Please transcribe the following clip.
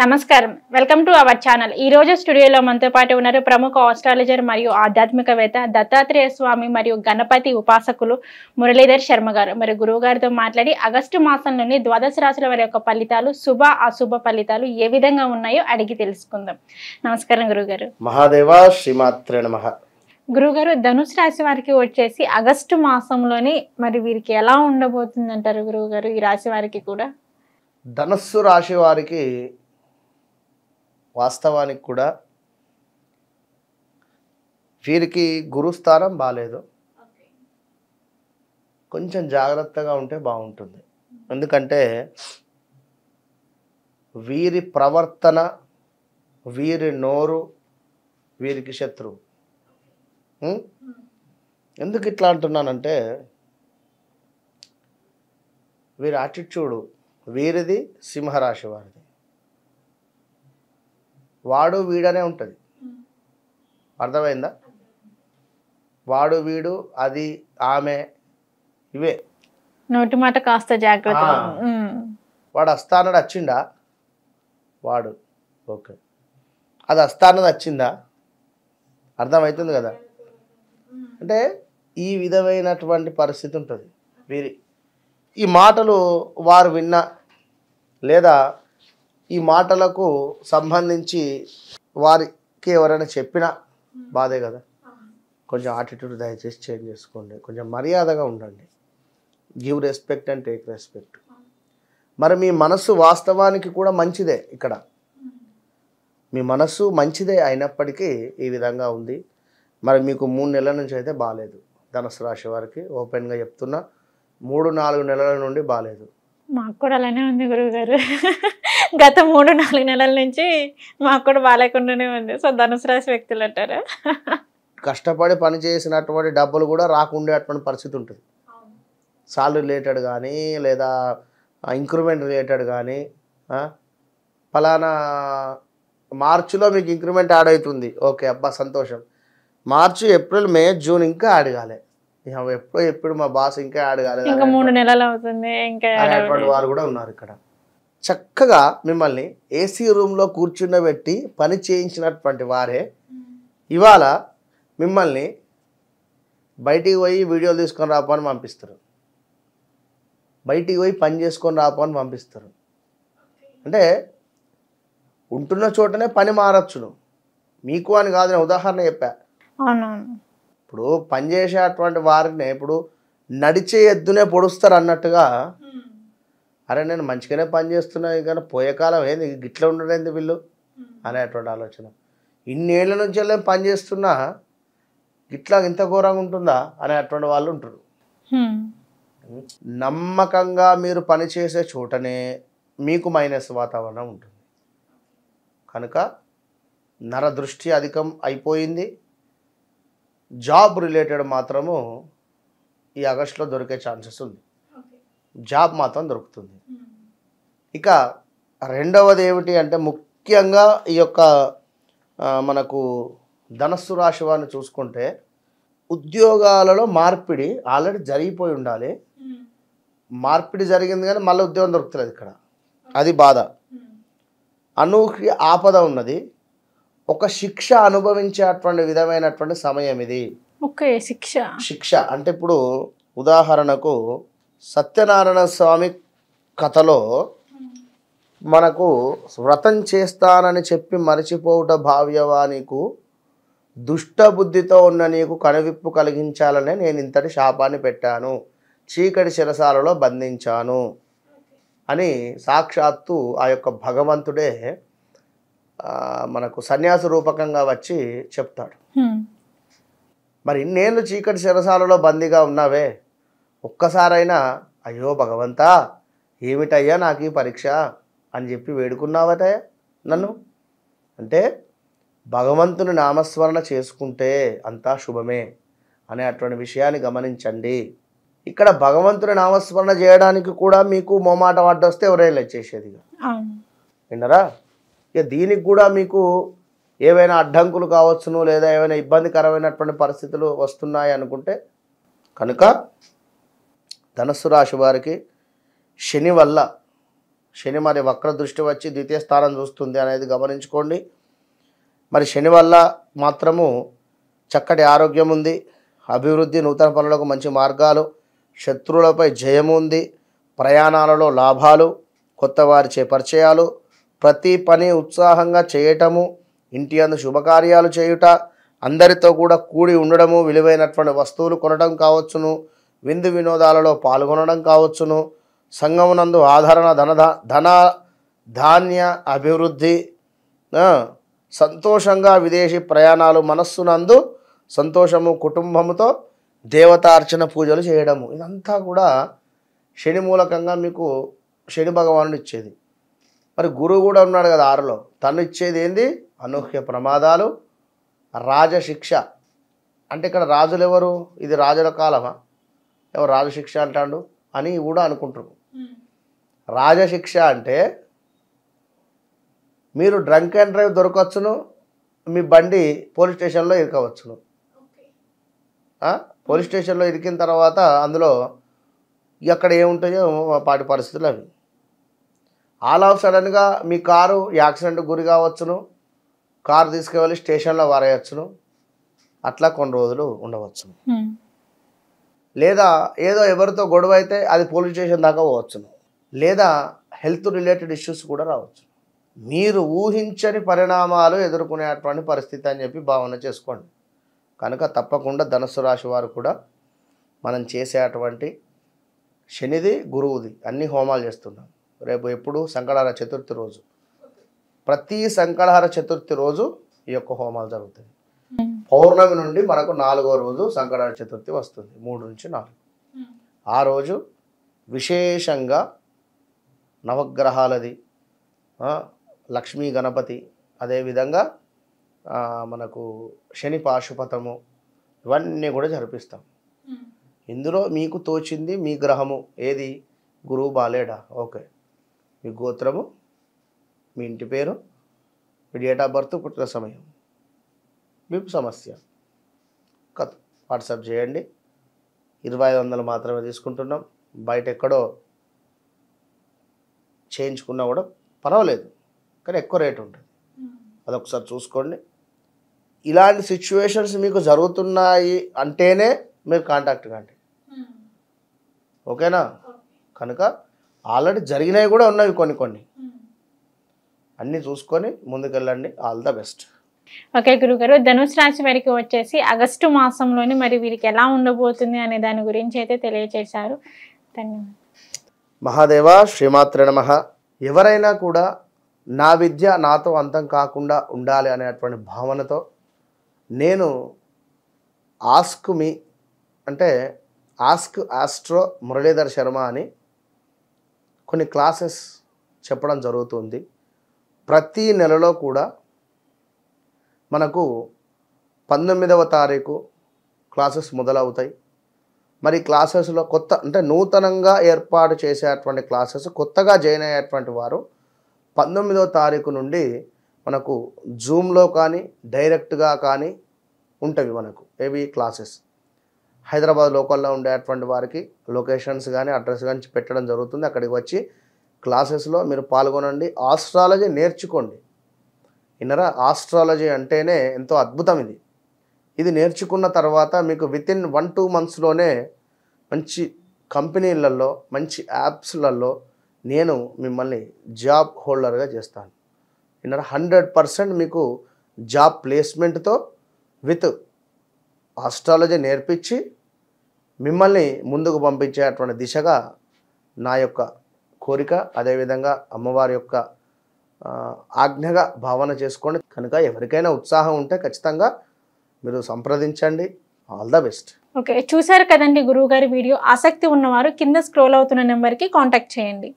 నమస్కారం welcome to our channel ఈ రోజు స్టూడియోలో మనతో పాటు ఉన్నారు ప్రముఖ ఆస్ట్రాలజర్ మరియు ఆధ్యాత్మికవేత్త దత్తాత్రేయ స్వామి మరియు గణపతి ఉపాసకులు మురళీధర్ శర్మ గారు మరి గురువు గారితో మాట్లాడి ఆగస్టు మాసంలోని ద్వాదశ రాశుల వారి యొక్క ఫలితాలు శుభ అశుభ ఫలితాలు ఏ విధంగా ఉన్నాయో అడిగి తెలుసుకుందాం నమస్కారం గురుగారు మహాదేవ శ్రీమాత్రే నమ గురుగారు ధనుసు రాశి వారికి వచ్చేసి ఆగస్టు మాసంలోని మరి వీరికి ఎలా ఉండబోతుంది అంటారు గురువు గారు ఈ రాశి వారికి కూడా ధనస్సు రాశి వారికి వాస్తవానికి కూడా వీరికి గురుస్థానం బాగాలేదు కొంచెం జాగ్రత్తగా ఉంటే బాగుంటుంది ఎందుకంటే వీరి ప్రవర్తన వీరి నోరు వీరికి శత్రువు ఎందుకు ఇట్లా అంటున్నానంటే వీరి యాటిట్యూడు వీరిది సింహరాశి వారిది వాడు వీడనే ఉంటుంది అర్థమైందా వాడు వీడు అది ఆమె ఇవే నోటి మాట కాస్త జాగ్రత్త వాడు అస్తానడు వచ్చిండా వాడు ఓకే అది అస్తానది వచ్చిందా అర్థమవుతుంది కదా అంటే ఈ విధమైనటువంటి పరిస్థితి ఉంటుంది వీరి ఈ మాటలు వారు విన్నా లేదా ఈ మాటలకు సంబంధించి వారికి ఎవరైనా చెప్పినా బాధే కదా కొంచెం ఆటిట్యూడ్ దయచేసి చేంజ్ చేసుకోండి కొంచెం మర్యాదగా ఉండండి give respect and take respect మరి మీ మనస్సు వాస్తవానికి కూడా మంచిదే ఇక్కడ మీ మనస్సు మంచిదే అయినప్పటికీ ఈ విధంగా ఉంది మరి మీకు మూడు నెలల నుంచి అయితే బాగాలేదు ధనుసు రాశి వారికి ఓపెన్గా చెప్తున్నా మూడు నాలుగు నెలల నుండి బాగాలేదు మాకు కూడా అలానే ఉంది గురువు గారు గత మూడు నాలుగు నెలల నుంచి మాకు కూడా బాగాలేకుండానే ఉంది సో ధనుసు రాశి వ్యక్తులు అంటారు కష్టపడి పని చేసినటువంటి డబ్బులు కూడా రాకుండేటువంటి పరిస్థితి ఉంటుంది సాలరీ రిలేటెడ్ కానీ లేదా ఇంక్రిమెంట్ రిలేటెడ్ కానీ ఫలానా మార్చిలో మీకు ఇంక్రిమెంట్ యాడ్ అవుతుంది ఓకే అబ్బా సంతోషం మార్చి ఏప్రిల్ మే జూన్ ఇంకా యాడ్ కాలే ఎప్పుడు ఎప్పుడు మా బాస్ ఇంకా యాడ్ కాలేదు మూడు నెలలు అవుతుంది ఇంకా వారు కూడా ఉన్నారు ఇక్కడ చక్కగా మిమ్మల్ని ఏసీ రూమ్లో కూర్చుండబెట్టి పని చేయించినటువంటి వారే ఇవాళ మిమ్మల్ని బయటికి పోయి వీడియోలు తీసుకొని రాపని పంపిస్తారు బయటికి పోయి పని చేసుకొని రాపని పంపిస్తారు అంటే ఉంటున్న చోటనే పని మారచ్చును మీకు అని కాదు నేను ఉదాహరణ చెప్పా ఇప్పుడు పనిచేసేటువంటి వారిని ఇప్పుడు నడిచే ఎద్దునే పొడుస్తారు అన్నట్టుగా అరే నేను మంచిగానే పనిచేస్తున్నా కానీ పోయే కాలం ఏంది గిట్లా ఉండడేంది వీళ్ళు అనేటువంటి ఆలోచన ఇన్నేళ్ల నుంచి వెళ్ళి పనిచేస్తున్నా గిట్లా ఇంత ఘోరంగా ఉంటుందా అనేటువంటి వాళ్ళు ఉంటారు నమ్మకంగా మీరు పనిచేసే చోటనే మీకు మైనస్ వాతావరణం ఉంటుంది కనుక నర దృష్టి అధికం అయిపోయింది జాబ్ రిలేటెడ్ మాత్రము ఈ ఆగస్టులో దొరికే ఛాన్సెస్ ఉంది జాబ్ మాత్రం దొరుకుతుంది ఇక రెండవది ఏమిటి అంటే ముఖ్యంగా ఈ యొక్క మనకు ధనస్సు రాశి వారిని చూసుకుంటే ఉద్యోగాలలో మార్పిడి ఆల్రెడీ జరిగిపోయి ఉండాలి మార్పిడి జరిగింది కానీ మళ్ళీ ఉద్యోగం దొరుకుతలేదు ఇక్కడ అది బాధ అనూహ్య ఆపద ఉన్నది ఒక శిక్ష అనుభవించేటువంటి విధమైనటువంటి సమయం ఇది శిక్ష శిక్ష అంటే ఇప్పుడు ఉదాహరణకు సత్యనారాయణ స్వామి కథలో మనకు వ్రతం చేస్తానని చెప్పి మరచిపోవుట భావ్యవా నీకు దుష్టబుద్ధితో ఉన్న నీకు కనువిప్పు కలిగించాలనే నేను ఇంతటి శాపాన్ని పెట్టాను చీకటి శిరసాలలో బంధించాను అని సాక్షాత్తు ఆ యొక్క భగవంతుడే మనకు సన్యాస రూపకంగా వచ్చి చెప్తాడు మరి ఇన్నేళ్ళు చీకటి శిరసాలలో బందీగా ఉన్నావే ఒక్కసారైనా అయ్యో భగవంతా ఏమిటయ్యా నాకు ఈ పరీక్ష అని చెప్పి వేడుకున్నావట నన్ను అంటే భగవంతుని నామస్మరణ చేసుకుంటే అంతా శుభమే అనే అటువంటి విషయాన్ని గమనించండి ఇక్కడ భగవంతుని నామస్మరణ చేయడానికి కూడా మీకు మోమాట వస్తే ఎవరైనా వచ్చేసేది విన్నారా ఇక దీనికి కూడా మీకు ఏవైనా అడ్డంకులు కావచ్చును లేదా ఏమైనా ఇబ్బందికరమైనటువంటి పరిస్థితులు వస్తున్నాయి అనుకుంటే కనుక ధనస్సు రాశి వారికి శని వల్ల శని మరి వక్ర దృష్టి వచ్చి ద్వితీయ స్థానం చూస్తుంది అనేది గమనించుకోండి మరి శని వల్ల మాత్రము చక్కటి ఆరోగ్యం ఉంది అభివృద్ధి నూతన పనులకు మంచి మార్గాలు శత్రువులపై జయం ఉంది ప్రయాణాలలో లాభాలు కొత్త వారిచే పరిచయాలు ప్రతి పని ఉత్సాహంగా చేయటము ఇంటి అందు శుభకార్యాలు చేయుట అందరితో కూడా కూడి ఉండడము విలువైనటువంటి వస్తువులు కొనడం కావచ్చును విందు వినోదాలలో పాల్గొనడం కావచ్చును సంగమునందు ఆదరణ ధన ధన ధాన్య అభివృద్ధి సంతోషంగా విదేశీ ప్రయాణాలు మనస్సునందు సంతోషము కుటుంబముతో దేవతార్చన పూజలు చేయడము ఇదంతా కూడా శని మూలకంగా మీకు శని భగవానుడు ఇచ్చేది మరి గురువు కూడా ఉన్నాడు కదా ఆరులో తను ఇచ్చేది ఏంది అనూహ్య ప్రమాదాలు రాజశిక్ష అంటే ఇక్కడ రాజులు ఎవరు ఇది రాజుల కాలమా ఎవరు రాజశిక్ష అంటాడు అని కూడా అనుకుంటారు రాజశిక్ష అంటే మీరు డ్రంక్ అండ్ డ్రైవ్ దొరకవచ్చును మీ బండి పోలీస్ స్టేషన్లో ఇరకవచ్చును పోలీస్ స్టేషన్లో ఇరికిన తర్వాత అందులో ఎక్కడ ఏముంటాయో పాటి పరిస్థితులు అవి ఆల్ ఆఫ్ సడన్గా మీ కారు యాక్సిడెంట్ గురి కావచ్చును కారు తీసుకువెళ్ళి స్టేషన్లో వారేయచ్చును అట్లా కొన్ని రోజులు ఉండవచ్చును లేదా ఏదో ఎవరితో గొడవ అయితే అది పోలీస్ స్టేషన్ దాకా పోవచ్చును లేదా హెల్త్ రిలేటెడ్ ఇష్యూస్ కూడా రావచ్చు మీరు ఊహించని పరిణామాలు ఎదుర్కొనేటువంటి పరిస్థితి అని చెప్పి భావన చేసుకోండి కనుక తప్పకుండా ధనుసు రాశి వారు కూడా మనం చేసేటువంటి శనిది గురువుది అన్ని హోమాలు చేస్తున్నాం రేపు ఎప్పుడు సంకటహార చతుర్థి రోజు ప్రతి సంకటహార చతుర్థి రోజు ఈ యొక్క హోమాలు జరుగుతాయి పౌర్ణమి నుండి మనకు నాలుగో రోజు సంకట చతుర్థి వస్తుంది మూడు నుంచి నాలుగు ఆ రోజు విశేషంగా నవగ్రహాలది లక్ష్మీ గణపతి అదేవిధంగా మనకు శని పాశుపతము ఇవన్నీ కూడా జరిపిస్తాం ఇందులో మీకు తోచింది మీ గ్రహము ఏది గురువు బాలేడా ఓకే మీ గోత్రము మీ ఇంటి పేరు మీ డేట్ ఆఫ్ బర్త్ పుట్టిన సమయం మీకు సమస్య కాదు వాట్సాప్ చేయండి ఇరవై ఐదు వందలు మాత్రమే తీసుకుంటున్నాం బయట ఎక్కడో చేయించుకున్నా కూడా పర్వాలేదు కానీ ఎక్కువ రేట్ ఉంటుంది hmm. అదొకసారి చూసుకోండి ఇలాంటి సిచ్యువేషన్స్ మీకు జరుగుతున్నాయి అంటేనే మీరు కాంటాక్ట్ కాండి hmm. ఓకేనా కనుక ఆల్రెడీ జరిగినవి కూడా ఉన్నాయి కొన్ని కొన్ని hmm. అన్నీ చూసుకొని ముందుకెళ్ళండి ఆల్ ద బెస్ట్ ఓకే గురుగారు ధనుసు రాశి వారికి వచ్చేసి ఆగస్టు మాసంలోని మరి వీరికి ఎలా ఉండబోతుంది అనే దాని గురించి అయితే తెలియచేశారు మహాదేవ శ్రీమాత్ర నమహ ఎవరైనా కూడా నా విద్య నాతో అంతం కాకుండా ఉండాలి అనేటువంటి భావనతో నేను ఆస్క్ మీ అంటే ఆస్క్ ఆస్ట్రో మురళీధర్ శర్మ అని కొన్ని క్లాసెస్ చెప్పడం జరుగుతుంది ప్రతి నెలలో కూడా మనకు పంతొమ్మిదవ తారీఖు క్లాసెస్ మొదలవుతాయి మరి క్లాసెస్లో కొత్త అంటే నూతనంగా ఏర్పాటు చేసేటువంటి క్లాసెస్ కొత్తగా జాయిన్ అయ్యేటువంటి వారు పంతొమ్మిదవ తారీఖు నుండి మనకు జూమ్లో కానీ డైరెక్ట్గా కానీ ఉంటవి మనకు ఏవి క్లాసెస్ హైదరాబాద్ లోకల్లో ఉండేటువంటి వారికి లొకేషన్స్ కానీ అడ్రస్ కానీ పెట్టడం జరుగుతుంది అక్కడికి వచ్చి క్లాసెస్లో మీరు పాల్గొనండి ఆస్ట్రాలజీ నేర్చుకోండి ఇన్నరా ఆస్ట్రాలజీ అంటేనే ఎంతో అద్భుతం ఇది ఇది నేర్చుకున్న తర్వాత మీకు విత్ ఇన్ వన్ టూ మంత్స్లోనే మంచి కంపెనీలలో మంచి యాప్స్లలో నేను మిమ్మల్ని జాబ్ హోల్డర్గా చేస్తాను ఇన్నర హండ్రెడ్ పర్సెంట్ మీకు జాబ్ ప్లేస్మెంట్తో విత్ ఆస్ట్రాలజీ నేర్పించి మిమ్మల్ని ముందుకు పంపించేటువంటి దిశగా నా యొక్క కోరిక అదేవిధంగా అమ్మవారి యొక్క ఆజ్ఞగా భావన చేసుకోండి కనుక ఎవరికైనా ఉత్సాహం ఉంటే ఖచ్చితంగా మీరు సంప్రదించండి ఆల్ ద బెస్ట్ ఓకే చూశారు కదండి గురువు గారి వీడియో ఆసక్తి ఉన్నవారు కింద స్క్రోల్ అవుతున్న నెంబర్కి కాంటాక్ట్ చేయండి